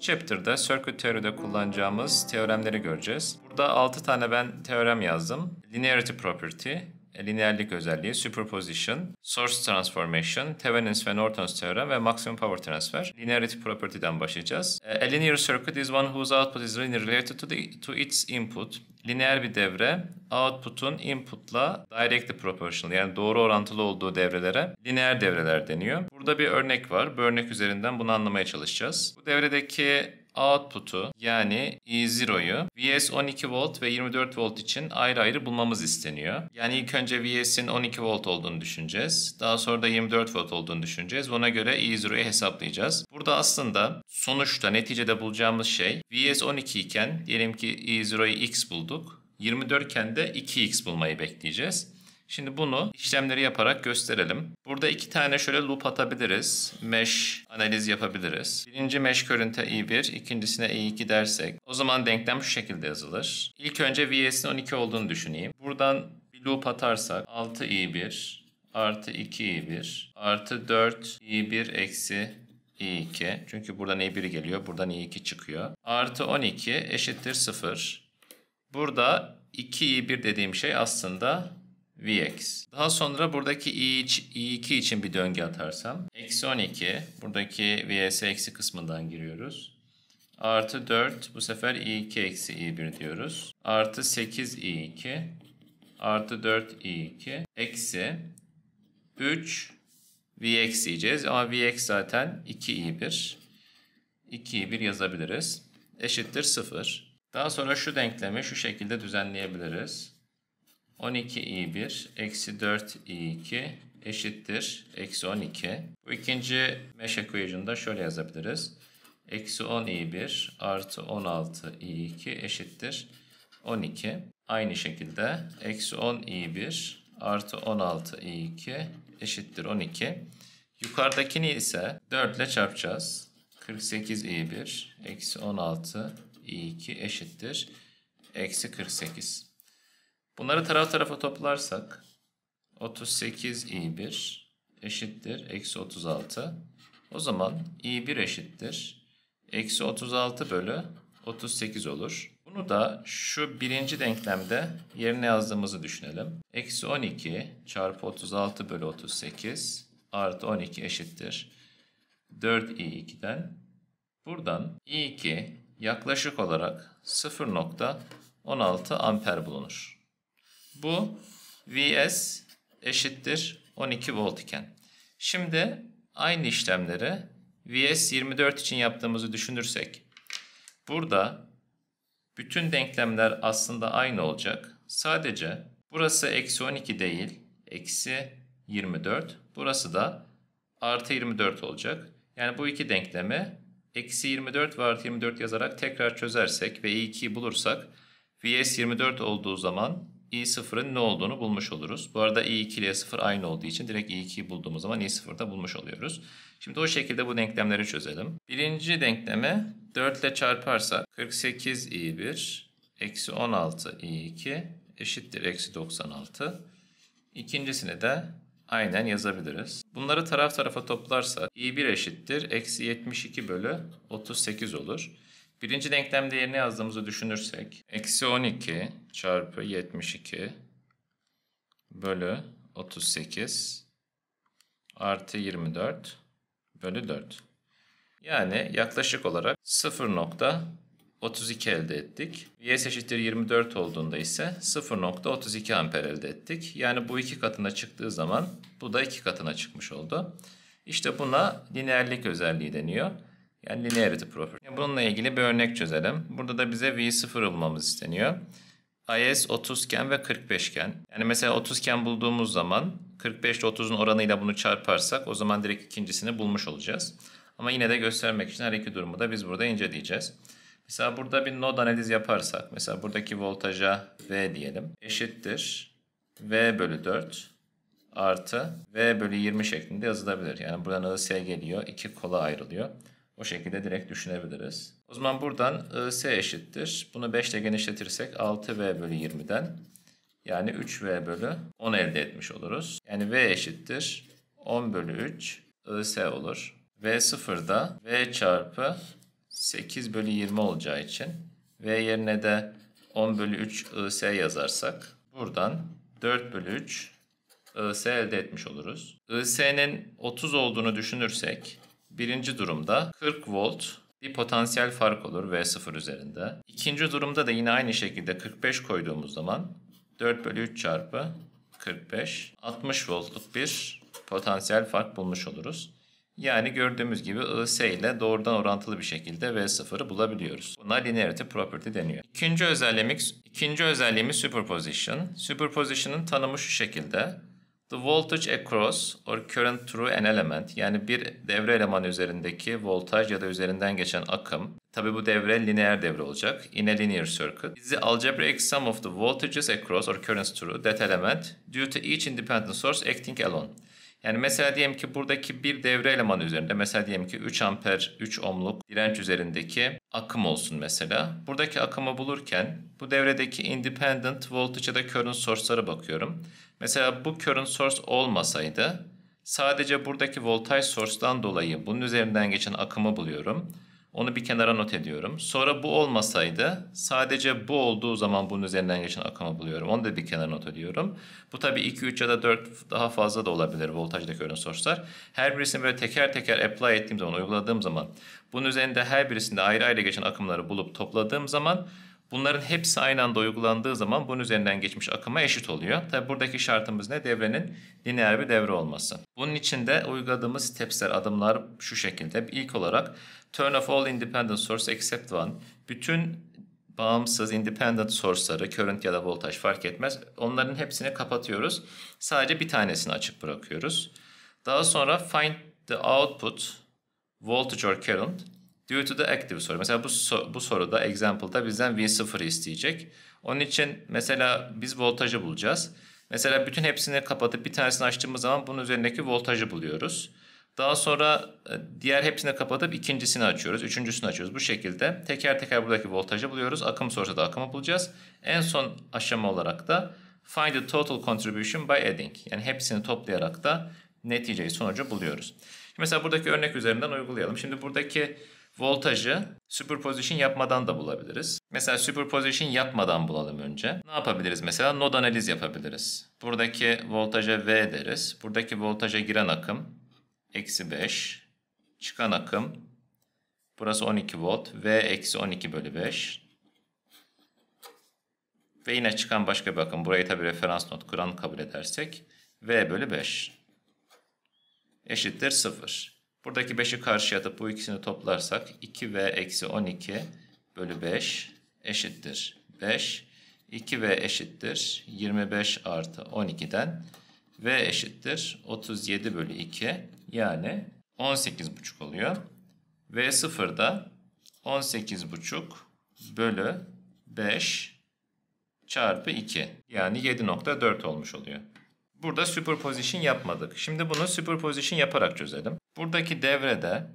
chapter'da circuit teoride kullanacağımız teoremleri göreceğiz. Burada 6 tane ben teorem yazdım. Linearity property, e, lineerlik özelliği, superposition, source transformation, Thevenin's ve Norton's teorem ve maximum power transfer. Linearity property'den başlayacağız. E, a linear circuit is one whose output is linearly related to, the, to its input. Lineer bir devre output'un input'la directly proportional yani doğru orantılı olduğu devrelere lineer devreler deniyor. Burada bir örnek var. Bu örnek üzerinden bunu anlamaya çalışacağız. Bu devredeki output'u yani E0'yu VS 12 volt ve 24 volt için ayrı ayrı bulmamız isteniyor. Yani ilk önce VS'in 12 volt olduğunu düşüneceğiz. Daha sonra da 24 volt olduğunu düşüneceğiz. Buna göre E0'yu hesaplayacağız. Burada aslında sonuçta neticede bulacağımız şey VS 12 iken diyelim ki E0'yu x bulduk. 24 iken de 2x bulmayı bekleyeceğiz. Şimdi bunu işlemleri yaparak gösterelim. Burada iki tane şöyle loop atabiliriz. Mesh analiz yapabiliriz. Birinci mesh current'e E 1 ikincisine E 2 dersek o zaman denklem şu şekilde yazılır. İlk önce vs'in 12 olduğunu düşüneyim. Buradan bir loop atarsak 6 E 1 artı 2 E 1 artı 4 E 1 eksi E 2 Çünkü buradan E 1 geliyor, buradan E 2 çıkıyor. Artı 12 eşittir 0. Burada 2 E 1 dediğim şey aslında Vx. Daha sonra buradaki i, i2 için bir döngü atarsam. Eksi 12. Buradaki vs eksi kısmından giriyoruz. Artı 4. Bu sefer i2 eksi i1 diyoruz. Artı 8 i2. Artı 4 i2. Eksi 3 vx diyeceğiz. Ama vx zaten 2 i1. 2 i1 yazabiliriz. Eşittir 0. Daha sonra şu denklemi şu şekilde düzenleyebiliriz. 12i1 eksi 4i2 eşittir eksi 12. Bu ikinci mesh equation'ı da şöyle yazabiliriz. Eksi 10i1 artı 16i2 eşittir 12. Aynı şekilde eksi 10i1 artı 16i2 eşittir 12. Yukarıdakini ise 4 ile çarpacağız. 48i1 eksi 16 i2 eşittir eksi 48. Bunları taraf tarafa toplarsak 38 i1 eşittir eksi 36. O zaman i1 eşittir eksi 36 bölü 38 olur. Bunu da şu birinci denklemde yerine yazdığımızı düşünelim. Eksi 12 çarpı 36 bölü 38 artı 12 eşittir 4i2'den. Buradan i2 yaklaşık olarak 0.16 amper bulunur. Bu Vs eşittir 12 volt iken. Şimdi aynı işlemleri Vs 24 için yaptığımızı düşünürsek burada bütün denklemler aslında aynı olacak. Sadece burası eksi 12 değil eksi 24 burası da artı 24 olacak. Yani bu iki denklemi eksi 24 ve artı 24 yazarak tekrar çözersek ve i2'yi bulursak Vs 24 olduğu zaman i0'ın ne olduğunu bulmuş oluruz. Bu arada i2 ile 0 aynı olduğu için direkt i2'yi bulduğumuz zaman i0'ı da bulmuş oluyoruz. Şimdi o şekilde bu denklemleri çözelim. Birinci denklemi 4 ile çarparsak 48 i1 eksi 16 i2 eşittir eksi 96. İkincisini de aynen yazabiliriz. Bunları taraf tarafa toplarsa i1 eşittir eksi 72 bölü 38 olur. Birinci denklem değerini yazdığımızı düşünürsek eksi 12 çarpı 72 bölü 38 artı 24 bölü 4. Yani yaklaşık olarak 0.32 elde ettik. Y eşittir 24 olduğunda ise 0.32 amper elde ettik. Yani bu iki katına çıktığı zaman bu da iki katına çıkmış oldu. İşte buna lineerlik özelliği deniyor. Yani linearity property. Bununla ilgili bir örnek çözelim. Burada da bize V0 bulmamız isteniyor. IS 30 ken ve 45 ken. Yani mesela 30 ken bulduğumuz zaman 45 ile 30'un oranıyla bunu çarparsak o zaman direkt ikincisini bulmuş olacağız. Ama yine de göstermek için her iki durumu da biz burada inceleyeceğiz. Mesela burada bir node analiz yaparsak, mesela buradaki voltaja V diyelim, eşittir V bölü 4 artı V bölü 20 şeklinde yazılabilir. Yani buradan IS geliyor, iki kola ayrılıyor. O şekilde direkt düşünebiliriz. O zaman buradan IS e, eşittir. Bunu 5 ile genişletirsek 6V bölü 20'den yani 3V bölü 10 elde etmiş oluruz. Yani V eşittir 10 bölü 3 IS e, olur. V sıfırda V çarpı 8 bölü 20 olacağı için V yerine de 10 bölü 3 IS e, yazarsak buradan 4 bölü 3 IS elde etmiş oluruz. IS'nin 30 olduğunu düşünürsek Birinci durumda 40 volt bir potansiyel fark olur V0 üzerinde. İkinci durumda da yine aynı şekilde 45 koyduğumuz zaman 4 bölü 3 çarpı 45 60 voltluk bir potansiyel fark bulmuş oluruz. Yani gördüğümüz gibi IS ile doğrudan orantılı bir şekilde V0'ı bulabiliyoruz. Buna linearity property deniyor. İkinci özelliğimiz, ikinci özelliğimiz superposition. Superposition'ın tanımı şu şekilde. The voltage across or current through an element yani bir devre elemanı üzerindeki voltaj ya da üzerinden geçen akım. Tabi bu devre lineer devre olacak. In a linear circuit. Is the algebraic sum of the voltages across or currents through that element due to each independent source acting alone. Yani mesela diyelim ki buradaki bir devre elemanı üzerinde mesela diyelim ki 3 amper 3 ohmluk direnç üzerindeki akım olsun mesela. Buradaki akımı bulurken bu devredeki independent voltage ya da current source'lara bakıyorum. Mesela bu current source olmasaydı sadece buradaki voltaj source'dan dolayı bunun üzerinden geçen akımı buluyorum. Onu bir kenara not ediyorum. Sonra bu olmasaydı sadece bu olduğu zaman bunun üzerinden geçen akımı buluyorum. Onu da bir kenara not ediyorum. Bu tabii 2, 3 ya da 4 daha fazla da olabilir voltajdaki öğren sorular. Her birisini böyle teker teker apply ettiğim zaman, uyguladığım zaman bunun üzerinde her birisinde ayrı ayrı geçen akımları bulup topladığım zaman Bunların hepsi aynı anda uygulandığı zaman bunun üzerinden geçmiş akıma eşit oluyor. Tabi buradaki şartımız ne? Devrenin lineer bir devre olması. Bunun için de uyguladığımız stepsler, adımlar şu şekilde. İlk olarak turn off all independent source except one. Bütün bağımsız independent source'ları, current ya da voltaj fark etmez. Onların hepsini kapatıyoruz. Sadece bir tanesini açık bırakıyoruz. Daha sonra find the output voltage or current. Due to the active soru. Mesela bu, bu soruda example'da bizden V0 isteyecek. Onun için mesela biz voltajı bulacağız. Mesela bütün hepsini kapatıp bir tanesini açtığımız zaman bunun üzerindeki voltajı buluyoruz. Daha sonra e, diğer hepsini kapatıp ikincisini açıyoruz, üçüncüsünü açıyoruz. Bu şekilde teker teker buradaki voltajı buluyoruz. Akım sorusu da akımı bulacağız. En son aşama olarak da find the total contribution by adding. Yani hepsini toplayarak da neticeyi, sonucu buluyoruz. Şimdi mesela buradaki örnek üzerinden uygulayalım. Şimdi buradaki Voltajı superposition yapmadan da bulabiliriz. Mesela superposition yapmadan bulalım önce. Ne yapabiliriz mesela? Node analiz yapabiliriz. Buradaki voltaja V deriz. Buradaki voltaja giren akım eksi 5. Çıkan akım burası 12 volt. V eksi 12 bölü 5. Ve yine çıkan başka bir akım. Burayı tabi referans not kuran kabul edersek. V bölü 5 eşittir 0. Buradaki 5'i karşıya atıp bu ikisini toplarsak 2v eksi 12 bölü 5 eşittir 5. 2v eşittir 25 artı 12'den v eşittir 37 bölü 2 yani 18,5 oluyor. v sıfırda 18,5 bölü 5 çarpı 2 yani 7,4 olmuş oluyor. Burada superposition yapmadık. Şimdi bunu superposition yaparak çözelim. Buradaki devrede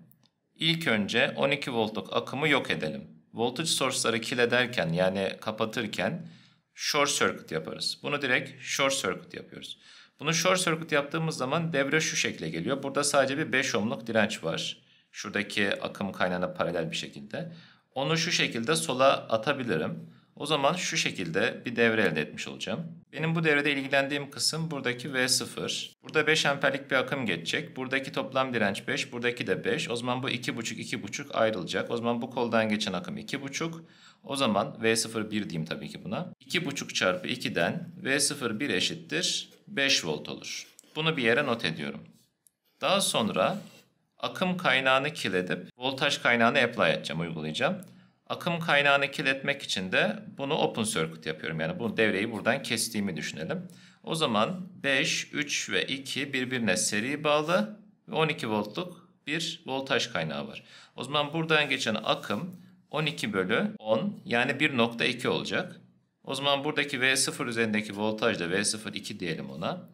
ilk önce 12 voltluk akımı yok edelim. Voltage source'ları kill yani kapatırken short circuit yaparız. Bunu direkt short circuit yapıyoruz. Bunu short circuit yaptığımız zaman devre şu şekle geliyor. Burada sadece bir 5 ohmluk direnç var. Şuradaki akım kaynağına paralel bir şekilde. Onu şu şekilde sola atabilirim. O zaman şu şekilde bir devre elde etmiş olacağım. Benim bu devrede ilgilendiğim kısım buradaki V0. Burada 5 amperlik bir akım geçecek. Buradaki toplam direnç 5, buradaki de 5. O zaman bu 2,5 2,5 ayrılacak. O zaman bu koldan geçen akım 2,5. O zaman V0 1 diyeyim tabii ki buna. 2,5 çarpı 2'den V0 1 eşittir 5 volt olur. Bunu bir yere not ediyorum. Daha sonra akım kaynağını kill voltaj kaynağını apply edeceğim, uygulayacağım. Akım kaynağını kirletmek için de bunu open circuit yapıyorum. Yani bu devreyi buradan kestiğimi düşünelim. O zaman 5, 3 ve 2 birbirine seri bağlı ve 12 voltluk bir voltaj kaynağı var. O zaman buradan geçen akım 12 bölü 10 yani 1.2 olacak. O zaman buradaki V0 üzerindeki voltaj da v 2 diyelim ona.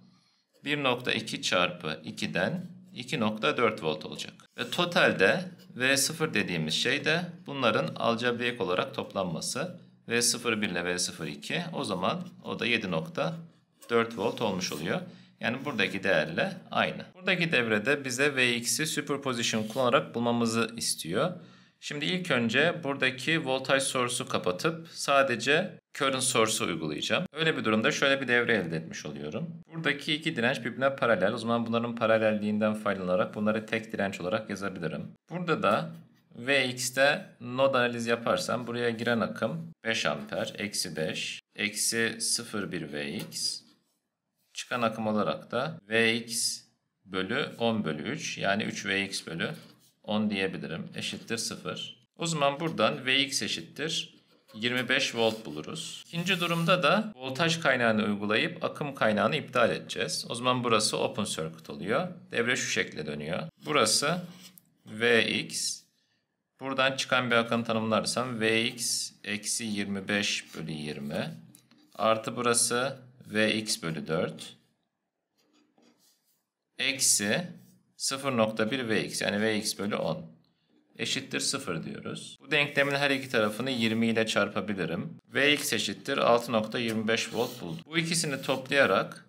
1.2 çarpı 2'den 2.4 volt olacak. Ve totalde V0 dediğimiz şey de bunların algebraik olarak toplanması. V01 ile V02 o zaman o da 7.4 volt olmuş oluyor. Yani buradaki değerle aynı. Buradaki devrede bize Vx'i superposition kullanarak bulmamızı istiyor. Şimdi ilk önce buradaki voltaj source'u kapatıp sadece current source'u uygulayacağım. Öyle bir durumda şöyle bir devre elde etmiş oluyorum. Buradaki iki direnç birbirine paralel. O zaman bunların paralelliğinden faydalanarak bunları tek direnç olarak yazabilirim. Burada da VX'de node analiz yaparsam buraya giren akım 5 amper, eksi 5, eksi 0,1 VX. Çıkan akım olarak da VX bölü 10 bölü 3 yani 3 VX bölü 10 diyebilirim. Eşittir 0. O zaman buradan VX eşittir 25 volt buluruz. İkinci durumda da voltaj kaynağını uygulayıp akım kaynağını iptal edeceğiz. O zaman burası open circuit oluyor. Devre şu şekle dönüyor. Burası Vx. Buradan çıkan bir akım tanımlarsam Vx eksi 25 bölü 20 artı burası Vx bölü 4 eksi 0.1 Vx yani Vx bölü 10 eşittir 0 diyoruz. Bu denklemin her iki tarafını 20 ile çarpabilirim. Vx eşittir 6.25 volt buldum. Bu ikisini toplayarak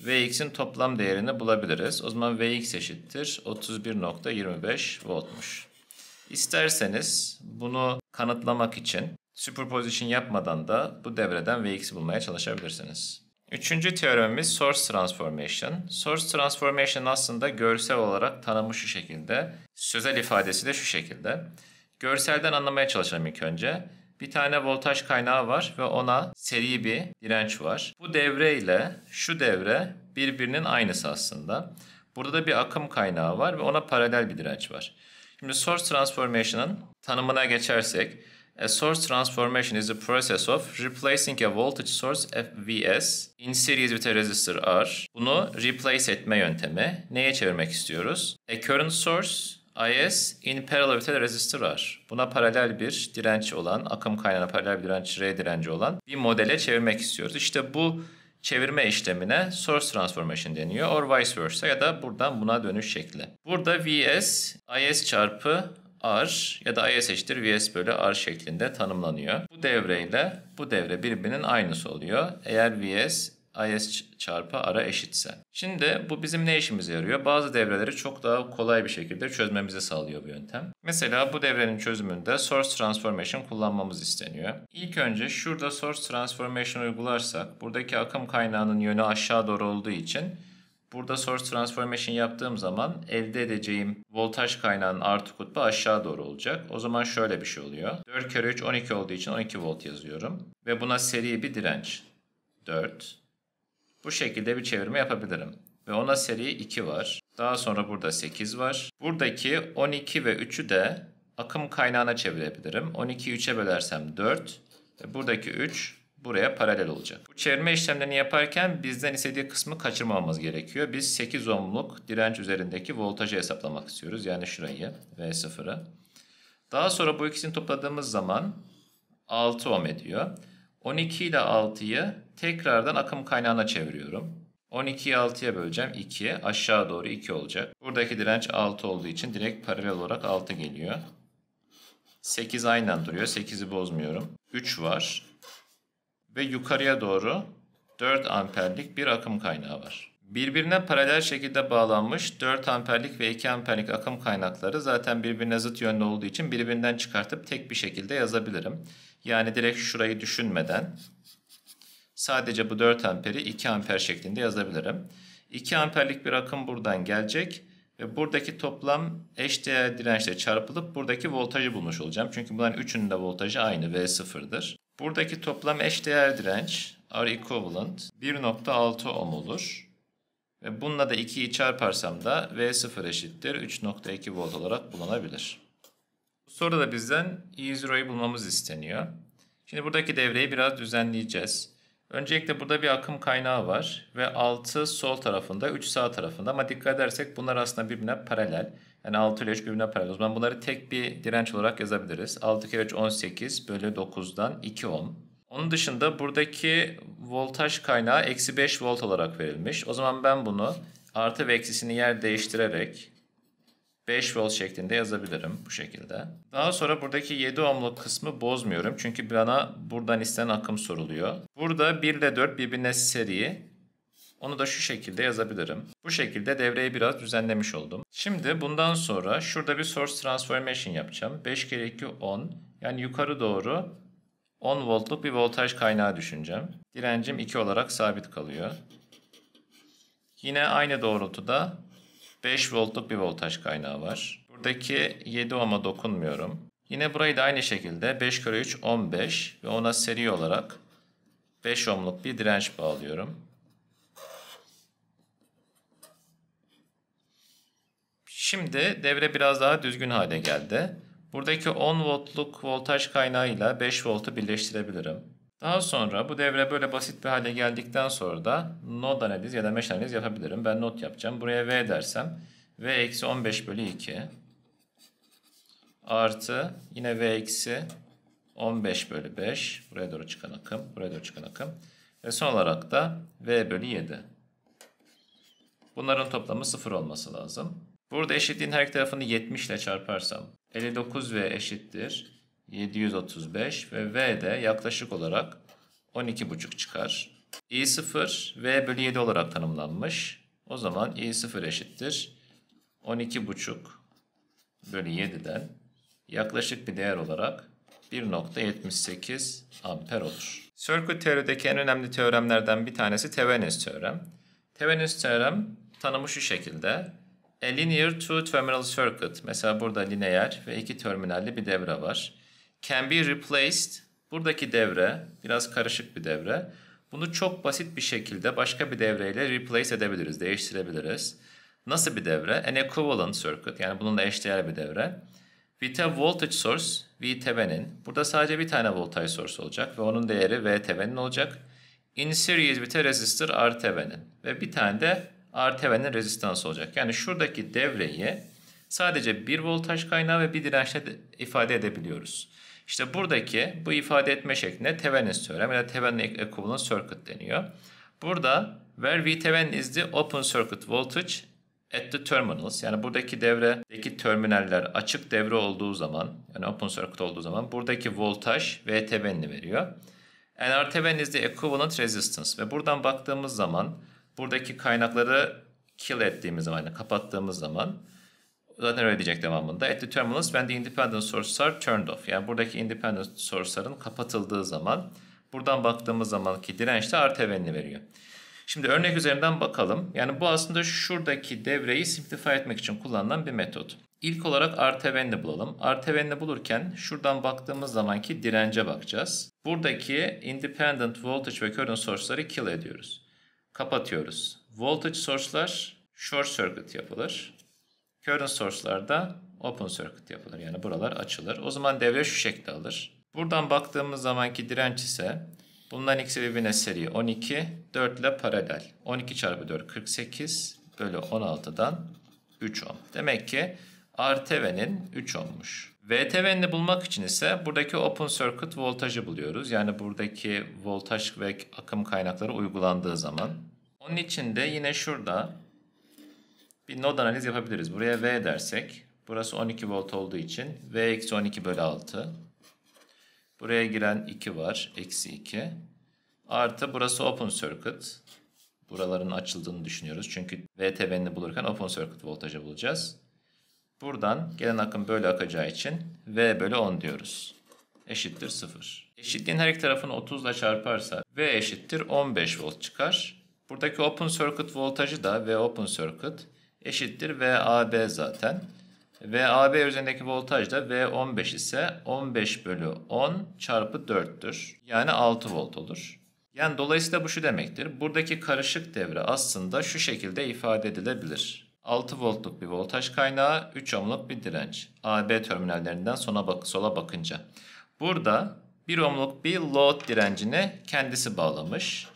Vx'in toplam değerini bulabiliriz. O zaman Vx eşittir 31.25 voltmuş. İsterseniz bunu kanıtlamak için superposition yapmadan da bu devreden Vx'i bulmaya çalışabilirsiniz. Üçüncü teoremimiz Source Transformation. Source Transformation aslında görsel olarak tanımı şu şekilde. Sözel ifadesi de şu şekilde. Görselden anlamaya çalışalım ilk önce. Bir tane voltaj kaynağı var ve ona seri bir direnç var. Bu devre ile şu devre birbirinin aynısı aslında. Burada da bir akım kaynağı var ve ona paralel bir direnç var. Şimdi Source Transformation'ın tanımına geçersek A source transformation is the process of replacing a voltage source Vs in series with a resistor R. Bunu replace etme yöntemi. Neye çevirmek istiyoruz? A current source IS in parallel with a resistor R. Buna paralel bir direnç olan, akım kaynağına paralel bir direnç R direnci olan bir modele çevirmek istiyoruz. İşte bu çevirme işlemine source transformation deniyor or vice versa ya da buradan buna dönüş şekli. Burada Vs IS çarpı R ya da IS eşittir VS bölü R şeklinde tanımlanıyor. Bu devreyle bu devre birbirinin aynısı oluyor. Eğer VS IS çarpı ara eşitse. Şimdi bu bizim ne işimize yarıyor? Bazı devreleri çok daha kolay bir şekilde çözmemizi sağlıyor bu yöntem. Mesela bu devrenin çözümünde source transformation kullanmamız isteniyor. İlk önce şurada source transformation uygularsak buradaki akım kaynağının yönü aşağı doğru olduğu için Burada source transformation yaptığım zaman elde edeceğim voltaj kaynağının artı kutbu aşağı doğru olacak. O zaman şöyle bir şey oluyor. 4 kere 3 12 olduğu için 12 volt yazıyorum. Ve buna seri bir direnç. 4. Bu şekilde bir çevirme yapabilirim. Ve ona seri 2 var. Daha sonra burada 8 var. Buradaki 12 ve 3'ü de akım kaynağına çevirebilirim. 12'yi 3'e bölersem 4. Ve buradaki 3 buraya paralel olacak. Bu çevirme işlemlerini yaparken bizden istediği kısmı kaçırmamamız gerekiyor. Biz 8 ohmluk direnç üzerindeki voltajı hesaplamak istiyoruz. Yani şurayı V0'ı. Daha sonra bu ikisini topladığımız zaman 6 ohm ediyor. 12 ile 6'yı tekrardan akım kaynağına çeviriyorum. 12'yi 6'ya böleceğim. 2 aşağı doğru 2 olacak. Buradaki direnç 6 olduğu için direkt paralel olarak 6 geliyor. 8 aynen duruyor. 8'i bozmuyorum. 3 var ve yukarıya doğru 4 amperlik bir akım kaynağı var. Birbirine paralel şekilde bağlanmış 4 amperlik ve 2 amperlik akım kaynakları zaten birbirine zıt yönlü olduğu için birbirinden çıkartıp tek bir şekilde yazabilirim. Yani direkt şurayı düşünmeden sadece bu 4 amperi 2 amper şeklinde yazabilirim. 2 amperlik bir akım buradan gelecek ve buradaki toplam eşdeğer dirençle çarpılıp buradaki voltajı bulmuş olacağım. Çünkü bunların üçünün de voltajı aynı V0'dır. Buradaki toplam eşdeğer direnç R equivalent 1.6 ohm olur. Ve bununla da 2'yi çarparsam da V0 eşittir 3.2 volt olarak bulunabilir. Bu soruda bizden E0'yu bulmamız isteniyor. Şimdi buradaki devreyi biraz düzenleyeceğiz. Öncelikle burada bir akım kaynağı var ve 6 sol tarafında 3 sağ tarafında ama dikkat edersek bunlar aslında birbirine paralel. Yani 6 ile 3 birbirine paralel. O zaman bunları tek bir direnç olarak yazabiliriz. 6 kere 3 18 bölü 9'dan 2 ohm. Onun dışında buradaki voltaj kaynağı eksi 5 volt olarak verilmiş. O zaman ben bunu artı ve eksisini yer değiştirerek 5 volt şeklinde yazabilirim bu şekilde. Daha sonra buradaki 7 ohmluk kısmı bozmuyorum. Çünkü bana buradan istenen akım soruluyor. Burada 1 ile 4 birbirine seri. Onu da şu şekilde yazabilirim. Bu şekilde devreyi biraz düzenlemiş oldum. Şimdi bundan sonra şurada bir source transformation yapacağım. 5 kere 2 10. Yani yukarı doğru 10 voltluk bir voltaj kaynağı düşüneceğim. Direncim 2 olarak sabit kalıyor. Yine aynı doğrultuda 5 voltluk bir voltaj kaynağı var. Buradaki 7 ohm'a dokunmuyorum. Yine burayı da aynı şekilde 5 kere 3 15 ve ona seri olarak 5 ohmluk bir direnç bağlıyorum. Şimdi devre biraz daha düzgün hale geldi. Buradaki 10 voltluk voltaj kaynağıyla 5 voltu birleştirebilirim. Daha sonra bu devre böyle basit bir hale geldikten sonra da node analiz ya da mesh analiz yapabilirim. Ben node yapacağım. Buraya V dersem V eksi 15 bölü 2 artı yine V eksi 15 bölü 5 buraya doğru çıkan akım buraya doğru çıkan akım ve son olarak da V bölü 7 bunların toplamı 0 olması lazım. Burada eşitliğin her iki tarafını 70 ile çarparsam 59V eşittir 735 ve V de yaklaşık olarak 12,5 çıkar. i0 V bölü 7 olarak tanımlanmış. O zaman i0 eşittir 12,5 bölü 7'den yaklaşık bir değer olarak 1.78 amper olur. Circuit teorideki en önemli teoremlerden bir tanesi Thevenin's teorem. Thevenin's teorem tanımı şu şekilde. A e, linear two terminal circuit. Mesela burada lineer ve iki terminalli bir devre var. Can be replaced. Buradaki devre biraz karışık bir devre. Bunu çok basit bir şekilde başka bir devreyle replace edebiliriz, değiştirebiliriz. Nasıl bir devre? An equivalent circuit yani bununla eşdeğer bir devre. Vite voltage source VTV'nin. Burada sadece bir tane voltaj source olacak ve onun değeri VTV'nin olacak. In series vite resistor RTV'nin. Ve bir tane de artı V'nin rezistansı olacak. Yani şuradaki devreyi sadece bir voltaj kaynağı ve bir dirençle ifade edebiliyoruz. İşte buradaki bu ifade etme şekline Thevenin's teorem ya da Thevenin equivalent circuit deniyor. Burada where V Thevenin is the open circuit voltage at the terminals. Yani buradaki devredeki terminaller açık devre olduğu zaman yani open circuit olduğu zaman buradaki voltaj V Thevenin'i veriyor. And R Thevenin is the equivalent resistance. Ve buradan baktığımız zaman buradaki kaynakları kill ettiğimiz zaman, yani kapattığımız zaman zaten öyle diyecek devamında. At the terminals when the independent sources are turned off. Yani buradaki independent source'ların kapatıldığı zaman buradan baktığımız zaman zamanki direnç de RTV'ni veriyor. Şimdi örnek üzerinden bakalım. Yani bu aslında şuradaki devreyi simplify etmek için kullanılan bir metot. İlk olarak RTV'ni bulalım. RTV'ni bulurken şuradan baktığımız zamanki dirence bakacağız. Buradaki independent voltage ve current source'ları kill ediyoruz kapatıyoruz. Voltage source'lar short circuit yapılır. Current source'larda open circuit yapılır. Yani buralar açılır. O zaman devre şu şekilde alır. Buradan baktığımız zamanki direnç ise bundan ikisi birbirine seri 12, 4 ile paralel. 12 çarpı 4 48 bölü 16'dan 3 ohm. Demek ki RTV'nin 3 ohmmuş. VTV'ni bulmak için ise buradaki open circuit voltajı buluyoruz. Yani buradaki voltaj ve akım kaynakları uygulandığı zaman. Onun için de yine şurada bir node analiz yapabiliriz. Buraya V dersek burası 12 volt olduğu için V eksi 12 bölü 6. Buraya giren 2 var. Eksi 2. Artı burası open circuit. Buraların açıldığını düşünüyoruz. Çünkü VTV'ni bulurken open circuit voltajı bulacağız. Buradan gelen akım böyle akacağı için V bölü 10 diyoruz. Eşittir 0. Eşitliğin her iki tarafını 30 ile çarparsa V eşittir 15 volt çıkar. Buradaki open circuit voltajı da V open circuit eşittir VAB zaten. VAB üzerindeki voltaj da V15 ise 15 bölü 10 çarpı 4'tür. Yani 6 volt olur. Yani dolayısıyla bu şu demektir. Buradaki karışık devre aslında şu şekilde ifade edilebilir. 6 voltluk bir voltaj kaynağı, 3 ohmluk bir direnç. AB terminallerinden sona bak sola bakınca. Burada 1 ohmluk bir load direncini kendisi bağlamış.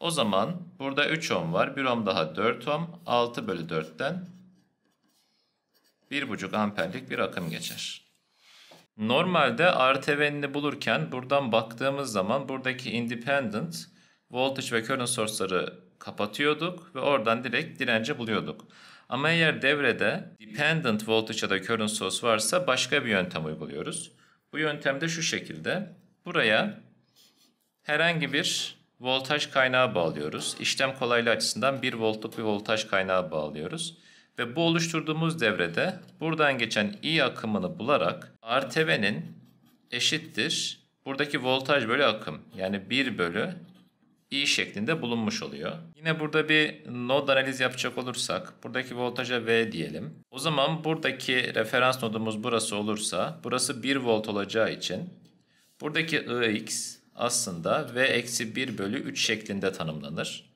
O zaman burada 3 ohm var. 1 ohm daha 4 ohm. 6 bölü 4'ten 1,5 amperlik bir akım geçer. Normalde RTV'nini bulurken buradan baktığımız zaman buradaki independent voltage ve current source'ları kapatıyorduk ve oradan direkt dirence buluyorduk. Ama eğer devrede dependent voltage ya da current source varsa başka bir yöntem uyguluyoruz. Bu yöntem de şu şekilde. Buraya herhangi bir voltaj kaynağı bağlıyoruz. İşlem kolaylığı açısından 1 voltluk bir voltaj kaynağı bağlıyoruz. Ve bu oluşturduğumuz devrede buradan geçen I akımını bularak RTV'nin eşittir. Buradaki voltaj bölü akım yani 1 bölü i şeklinde bulunmuş oluyor. Yine burada bir node analiz yapacak olursak buradaki voltaja V diyelim. O zaman buradaki referans nodumuz burası olursa burası 1 volt olacağı için buradaki Ix aslında V-1 bölü 3 şeklinde tanımlanır.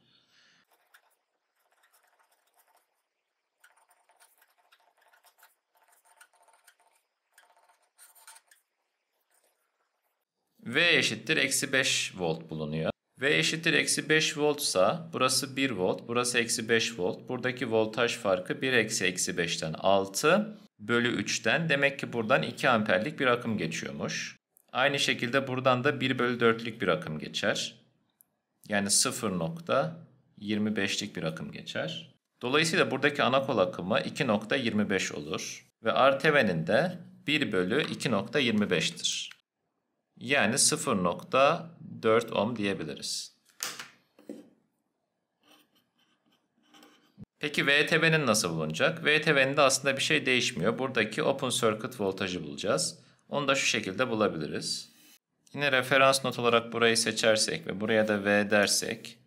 V eşittir eksi 5 volt bulunuyor. V eşittir eksi 5 voltsa burası 1 volt, burası eksi 5 volt. Buradaki voltaj farkı 1 eksi eksi 5'ten 6 bölü 3'ten. Demek ki buradan 2 amperlik bir akım geçiyormuş. Aynı şekilde buradan da 1 bölü 4'lük bir akım geçer. Yani 0.25'lik bir akım geçer. Dolayısıyla buradaki ana kol akımı 2.25 olur. Ve Arteven'in de 1 bölü 2.25'tir. Yani 0. 4 ohm diyebiliriz. Peki VTB'nin nasıl bulunacak? VTB'nin de aslında bir şey değişmiyor. Buradaki open circuit voltajı bulacağız. Onu da şu şekilde bulabiliriz. Yine referans not olarak burayı seçersek ve buraya da V dersek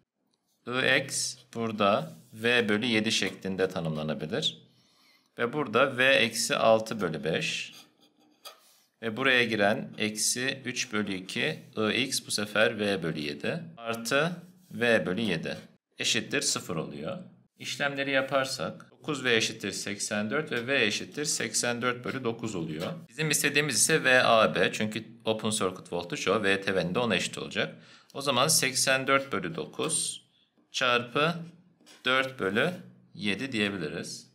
Ix burada V bölü 7 şeklinde tanımlanabilir. Ve burada V eksi 6 bölü 5 ve buraya giren eksi 3 bölü 2 ix bu sefer v bölü 7 artı v bölü 7 eşittir 0 oluyor. İşlemleri yaparsak 9v eşittir 84 ve v eşittir 84 bölü 9 oluyor. Bizim istediğimiz ise VAB çünkü open circuit voltage o VTV'nin de ona eşit olacak. O zaman 84 bölü 9 çarpı 4 bölü 7 diyebiliriz.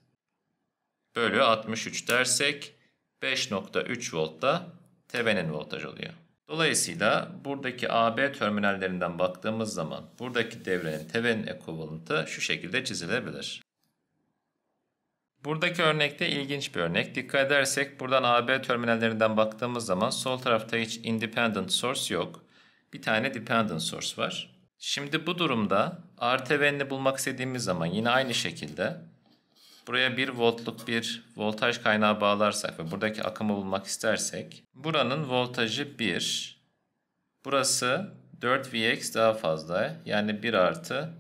Bölü 63 dersek 5.3 volt da tebenin voltaj oluyor. Dolayısıyla buradaki AB terminallerinden baktığımız zaman buradaki devrenin tebenin ekvivalenti şu şekilde çizilebilir. Buradaki örnekte ilginç bir örnek. Dikkat edersek buradan AB terminallerinden baktığımız zaman sol tarafta hiç independent source yok. Bir tane dependent source var. Şimdi bu durumda RTV'ni bulmak istediğimiz zaman yine aynı şekilde Buraya 1 voltluk bir voltaj kaynağı bağlarsak ve buradaki akımı bulmak istersek buranın voltajı 1. Burası 4Vx daha fazla yani 1 artı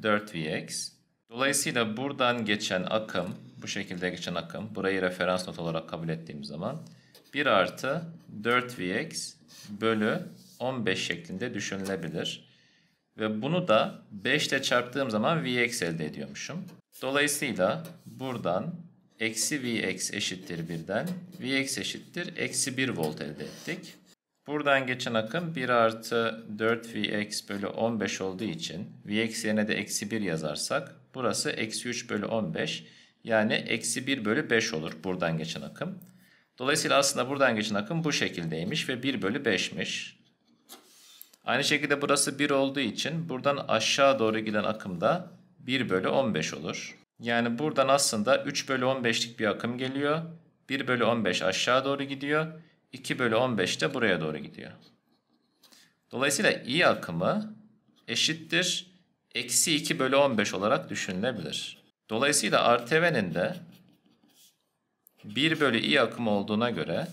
4Vx. Dolayısıyla buradan geçen akım bu şekilde geçen akım burayı referans not olarak kabul ettiğim zaman 1 artı 4Vx bölü 15 şeklinde düşünülebilir. Ve bunu da 5 ile çarptığım zaman Vx elde ediyormuşum. Dolayısıyla buradan eksi Vx eşittir 1'den. Vx eşittir eksi 1 volt elde ettik. Buradan geçen akım 1 artı 4 Vx bölü 15 olduğu için Vx yerine de eksi 1 yazarsak burası eksi 3 bölü 15 yani eksi 1 bölü 5 olur buradan geçen akım. Dolayısıyla aslında buradan geçen akım bu şekildeymiş ve 1 bölü 5'miş. Aynı şekilde burası 1 olduğu için buradan aşağı doğru giden akım da 1 bölü 15 olur. Yani buradan aslında 3 bölü 15'lik bir akım geliyor. 1 bölü 15 aşağı doğru gidiyor. 2 bölü 15 de buraya doğru gidiyor. Dolayısıyla i akımı eşittir eksi 2 bölü 15 olarak düşünülebilir. Dolayısıyla RTV'nin de 1 bölü i akımı olduğuna göre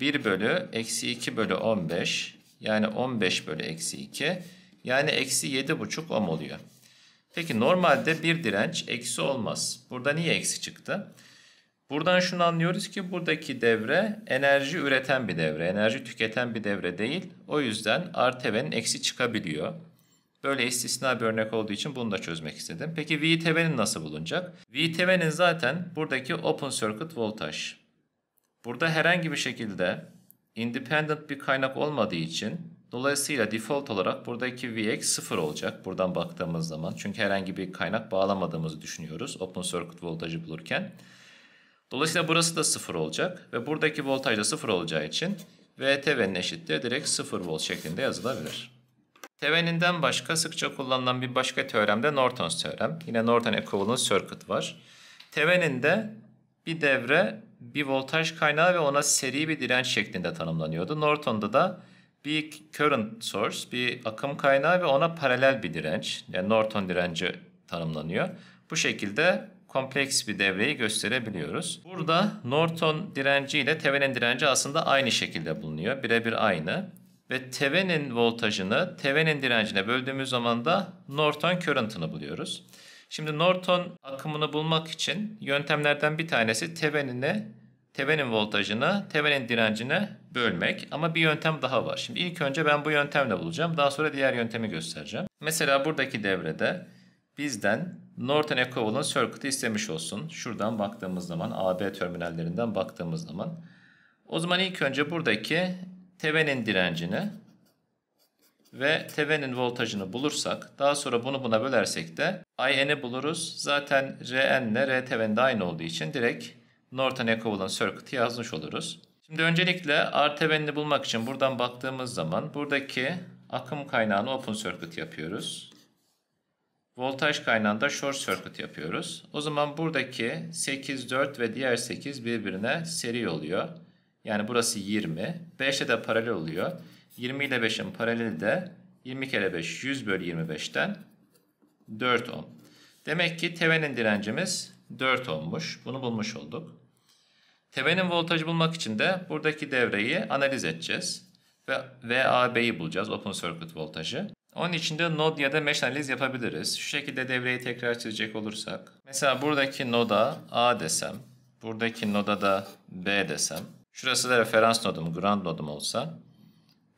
1 bölü eksi 2 bölü 15 yani 15 bölü eksi 2 yani eksi 7 buçuk ohm oluyor. Peki normalde bir direnç eksi olmaz. Burada niye eksi çıktı? Buradan şunu anlıyoruz ki buradaki devre enerji üreten bir devre, enerji tüketen bir devre değil. O yüzden RTV'nin eksi çıkabiliyor. Böyle istisna bir örnek olduğu için bunu da çözmek istedim. Peki VTV'nin nasıl bulunacak? VTV'nin zaten buradaki open circuit voltaj. Burada herhangi bir şekilde independent bir kaynak olmadığı için Dolayısıyla default olarak buradaki Vx 0 olacak buradan baktığımız zaman. Çünkü herhangi bir kaynak bağlamadığımızı düşünüyoruz open circuit voltajı bulurken. Dolayısıyla burası da 0 olacak ve buradaki voltaj da 0 olacağı için VTV'nin eşittir direkt 0 volt şeklinde yazılabilir. Thevenin'den başka sıkça kullanılan bir başka teorem de Norton's teorem. Yine Norton equivalent circuit var. Thevenin'de bir devre bir voltaj kaynağı ve ona seri bir direnç şeklinde tanımlanıyordu. Norton'da da bir current source, bir akım kaynağı ve ona paralel bir direnç. Yani Norton direnci tanımlanıyor. Bu şekilde kompleks bir devreyi gösterebiliyoruz. Burada Norton direnci ile Thevenin direnci aslında aynı şekilde bulunuyor. Birebir aynı. Ve Thevenin voltajını Thevenin direncine böldüğümüz zaman da Norton current'ını buluyoruz. Şimdi Norton akımını bulmak için yöntemlerden bir tanesi Thevenin'i tebenin voltajını tebenin direncine bölmek. Ama bir yöntem daha var. Şimdi ilk önce ben bu yöntemle bulacağım. Daha sonra diğer yöntemi göstereceğim. Mesela buradaki devrede bizden Norton Equivalent Circuit'i istemiş olsun. Şuradan baktığımız zaman AB terminallerinden baktığımız zaman. O zaman ilk önce buradaki tebenin direncini ve tebenin voltajını bulursak daha sonra bunu buna bölersek de IN'i buluruz. Zaten RN ile RTV'nin de aynı olduğu için direkt Norton Equivalent Circuit'i yazmış oluruz. Şimdi öncelikle R temelini bulmak için buradan baktığımız zaman buradaki akım kaynağını open circuit yapıyoruz. Voltaj kaynağında short circuit yapıyoruz. O zaman buradaki 8, 4 ve diğer 8 birbirine seri oluyor. Yani burası 20. 5'e de paralel oluyor. 20 ile 5'in paraleli de 20 kere 5 100 bölü 25'ten 4 ohm. Demek ki tevenin direncimiz 4 ohmmuş. Bunu bulmuş olduk. Tebenin voltajı bulmak için de buradaki devreyi analiz edeceğiz. Ve VAB'yi bulacağız, open circuit voltajı. Onun için de node ya da mesh analiz yapabiliriz. Şu şekilde devreyi tekrar çizecek olursak. Mesela buradaki noda A desem, buradaki noda da B desem. Şurası da referans nodum, ground nodum olsa.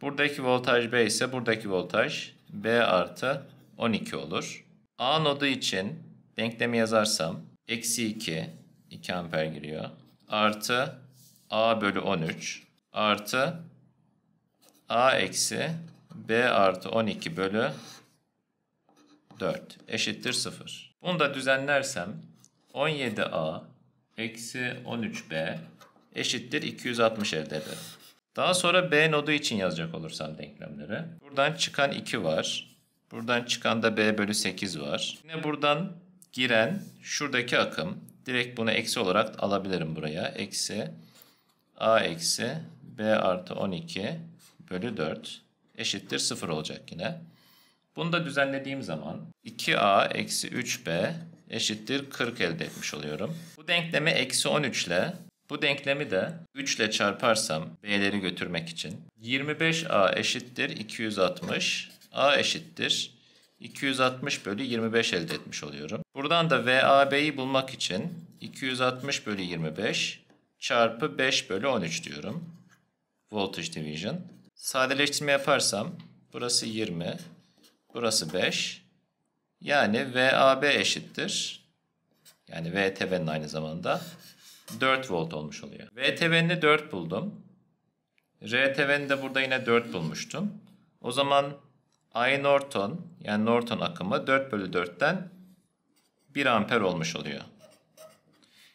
Buradaki voltaj B ise buradaki voltaj B artı 12 olur. A nodu için denklemi yazarsam eksi 2, 2 amper giriyor artı a bölü 13 artı a eksi b artı 12 bölü 4 eşittir 0. Bunu da düzenlersem 17a eksi 13b eşittir 260 elde eder. Daha sonra b nodu için yazacak olursam denklemleri. Buradan çıkan 2 var. Buradan çıkan da b bölü 8 var. Yine buradan giren şuradaki akım Direkt bunu eksi olarak alabilirim buraya. Eksi a eksi b artı 12 bölü 4 eşittir 0 olacak yine. Bunu da düzenlediğim zaman 2a eksi 3b eşittir 40 elde etmiş oluyorum. Bu denklemi eksi 13 ile bu denklemi de 3 ile çarparsam b'leri götürmek için 25a eşittir 260 a eşittir 260 bölü 25 elde etmiş oluyorum. Buradan da VAB'yi bulmak için 260 bölü 25 çarpı 5 bölü 13 diyorum. Voltage division. Sadeleştirme yaparsam burası 20, burası 5. Yani VAB eşittir. Yani VTB'nin aynı zamanda 4 volt olmuş oluyor. VTB'ni 4 buldum. RTB'ni de burada yine 4 bulmuştum. O zaman I Norton yani Norton akımı 4 bölü 4'ten 1 amper olmuş oluyor.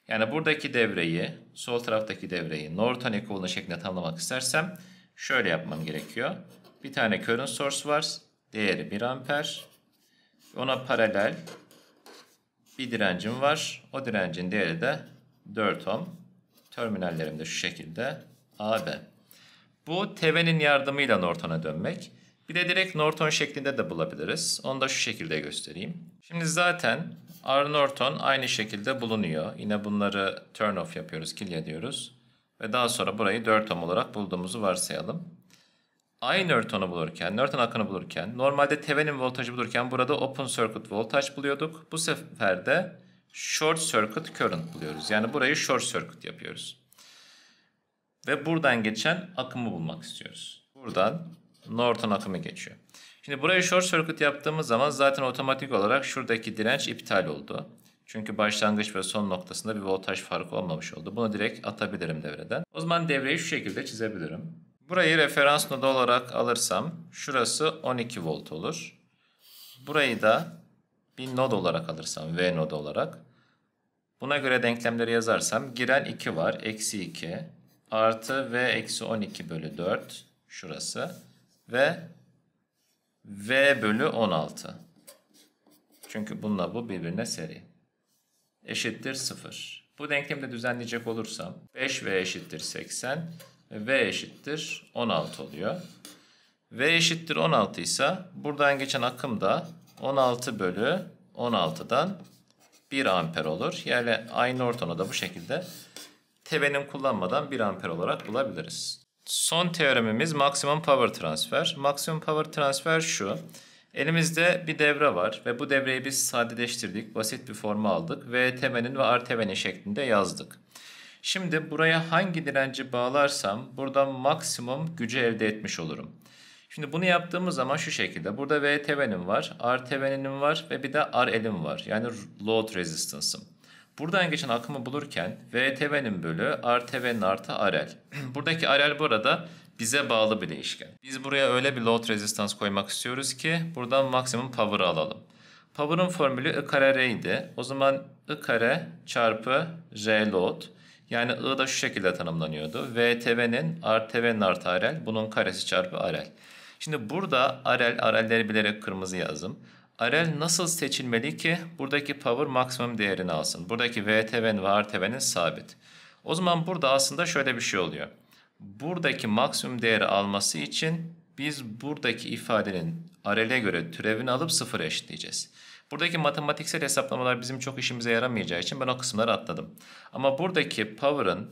Yani buradaki devreyi, sol taraftaki devreyi Norton ekolunu şeklinde tanımlamak istersem şöyle yapmam gerekiyor. Bir tane current source var. Değeri 1 amper. Ona paralel bir direncim var. O direncin değeri de 4 ohm. Terminallerim de şu şekilde AB. Bu tevenin yardımıyla Norton'a dönmek. Bir de direkt Norton şeklinde de bulabiliriz. Onu da şu şekilde göstereyim. Şimdi zaten R Norton aynı şekilde bulunuyor. Yine bunları turn off yapıyoruz, kill ediyoruz. Ve daha sonra burayı 4 ohm olarak bulduğumuzu varsayalım. I Norton'u bulurken, Norton akını bulurken, normalde Thevenin voltajı bulurken burada open circuit voltaj buluyorduk. Bu sefer de short circuit current buluyoruz. Yani burayı short circuit yapıyoruz. Ve buradan geçen akımı bulmak istiyoruz. Buradan Norton atımı geçiyor. Şimdi burayı short circuit yaptığımız zaman zaten otomatik olarak şuradaki direnç iptal oldu. Çünkü başlangıç ve son noktasında bir voltaj farkı olmamış oldu. Bunu direkt atabilirim devreden. O zaman devreyi şu şekilde çizebilirim. Burayı referans nodu olarak alırsam şurası 12 volt olur. Burayı da bir node olarak alırsam V nodu olarak buna göre denklemleri yazarsam giren 2 var. Eksi 2 artı V eksi 12 bölü 4 şurası ve V bölü 16. Çünkü bununla bu birbirine seri. Eşittir 0. Bu denklemde düzenleyecek olursam 5V eşittir 80 ve V eşittir 16 oluyor. V eşittir 16 ise buradan geçen akım da 16 bölü 16'dan 1 amper olur. Yani aynı ortamı da bu şekilde tebenin kullanmadan 1 amper olarak bulabiliriz. Son teoremimiz maksimum power transfer. Maksimum power transfer şu. Elimizde bir devre var ve bu devreyi biz sadeleştirdik. Basit bir forma aldık. ve VTM'nin ve RTM'nin şeklinde yazdık. Şimdi buraya hangi direnci bağlarsam burada maksimum gücü elde etmiş olurum. Şimdi bunu yaptığımız zaman şu şekilde. Burada VTV'nin var, RTV'nin var ve bir de RL'im var. Yani load resistance'ım. Buradan geçen akımı bulurken VTV'nin bölü RTV'nin artı RL. Buradaki RL burada bize bağlı bir değişken. Biz buraya öyle bir load resistance koymak istiyoruz ki buradan maksimum power'ı alalım. Power'ın formülü I kare R O zaman I kare çarpı R load. Yani I da şu şekilde tanımlanıyordu. VTV'nin RTV'nin artı RL bunun karesi çarpı RL. Şimdi burada RL, RL'leri bilerek kırmızı yazdım. RL nasıl seçilmeli ki buradaki power maksimum değerini alsın. Buradaki VTV'nin ve RTV'nin sabit. O zaman burada aslında şöyle bir şey oluyor. Buradaki maksimum değeri alması için biz buradaki ifadenin RL'e göre türevini alıp sıfır eşitleyeceğiz. Buradaki matematiksel hesaplamalar bizim çok işimize yaramayacağı için ben o kısımları atladım. Ama buradaki power'ın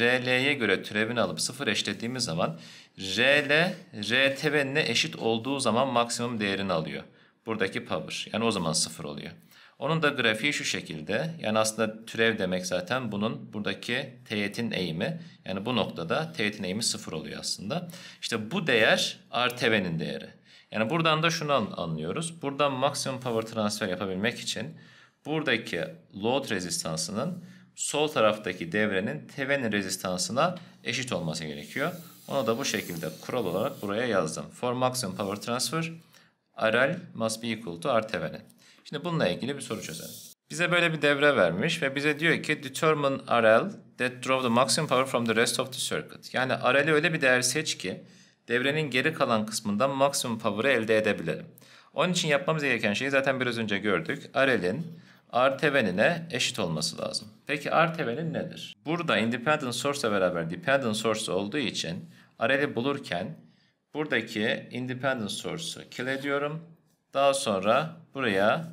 RL'ye göre türevini alıp sıfır eşitlediğimiz zaman RL RTV'ne eşit olduğu zaman maksimum değerini alıyor buradaki power. Yani o zaman sıfır oluyor. Onun da grafiği şu şekilde. Yani aslında türev demek zaten bunun buradaki teğetin eğimi. Yani bu noktada teğetin eğimi sıfır oluyor aslında. İşte bu değer artevenin değeri. Yani buradan da şunu anlıyoruz. Buradan maksimum power transfer yapabilmek için buradaki load rezistansının sol taraftaki devrenin tevenin rezistansına eşit olması gerekiyor. Onu da bu şekilde kural olarak buraya yazdım. For maximum power transfer RL must be equal to RTVN. Şimdi bununla ilgili bir soru çözelim. Bize böyle bir devre vermiş ve bize diyor ki determine RL that drove the maximum power from the rest of the circuit. Yani RL'i öyle bir değer seç ki devrenin geri kalan kısmından maksimum power'ı elde edebilelim. Onun için yapmamız gereken şeyi zaten biraz önce gördük. RL'in RTV'nine eşit olması lazım. Peki RTV'nin nedir? Burada independent source'la beraber dependent source olduğu için RL'i bulurken buradaki independent source'u kill ediyorum. Daha sonra buraya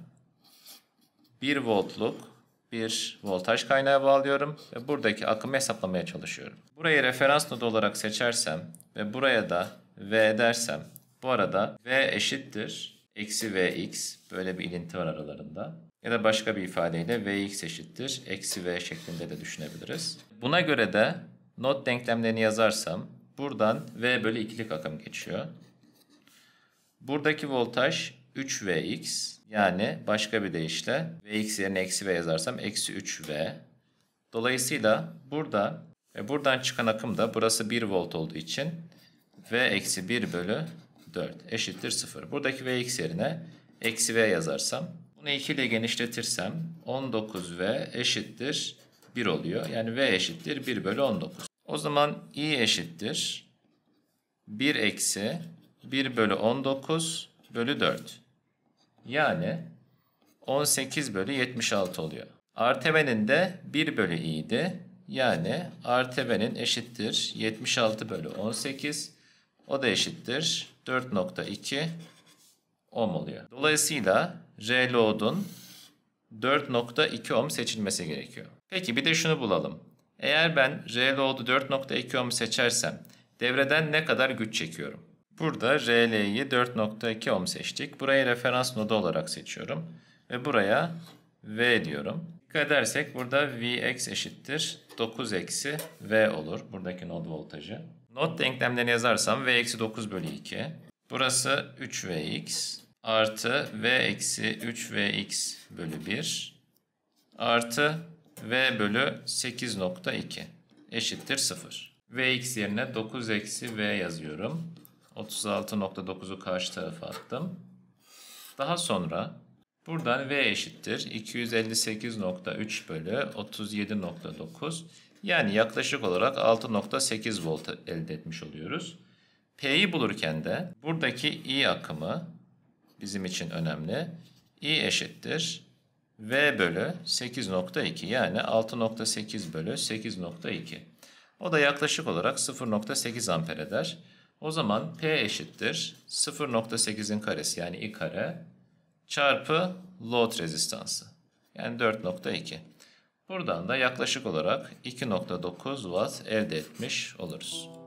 1 voltluk bir voltaj kaynağı bağlıyorum ve buradaki akımı hesaplamaya çalışıyorum. Burayı referans nodu olarak seçersem ve buraya da V dersem bu arada V eşittir eksi Vx böyle bir ilinti var aralarında. Ya da başka bir ifadeyle Vx eşittir eksi V şeklinde de düşünebiliriz. Buna göre de not denklemlerini yazarsam Buradan V bölü ikilik akım geçiyor. Buradaki voltaj 3Vx yani başka bir deyişle Vx yerine eksi V yazarsam eksi 3V. Dolayısıyla burada ve buradan çıkan akım da burası 1 volt olduğu için V eksi 1 bölü 4 eşittir 0. Buradaki Vx yerine eksi V yazarsam bunu 2 ile genişletirsem 19V eşittir 1 oluyor. Yani V eşittir 1 bölü 19. O zaman i eşittir 1 eksi 1 bölü 19 bölü 4. Yani 18 bölü 76 oluyor. Artebenin de 1 bölü i'ydi. Yani artebenin eşittir 76 bölü 18. O da eşittir 4.2 ohm oluyor. Dolayısıyla R reload'un 4.2 ohm seçilmesi gerekiyor. Peki bir de şunu bulalım. Eğer ben RLOD'u 4.2 ohm seçersem devreden ne kadar güç çekiyorum? Burada RL'yi 4.2 ohm seçtik. Burayı referans nodu olarak seçiyorum. Ve buraya V diyorum. Dikkat edersek burada Vx eşittir 9 eksi V olur. Buradaki node voltajı. Not denklemlerini yazarsam V eksi 9 bölü 2. Burası 3Vx artı V eksi 3Vx bölü 1 artı v bölü 8.2 eşittir 0. vx yerine 9 eksi v yazıyorum. 36.9'u karşı tarafa attım. Daha sonra buradan v eşittir 258.3 bölü 37.9 yani yaklaşık olarak 6.8 volt elde etmiş oluyoruz. P'yi bulurken de buradaki i akımı bizim için önemli. i eşittir V bölü 8.2 yani 6.8 bölü 8.2. O da yaklaşık olarak 0.8 amper eder. O zaman P eşittir 0.8'in karesi yani i kare çarpı load rezistansı yani 4.2. Buradan da yaklaşık olarak 2.9 watt elde etmiş oluruz.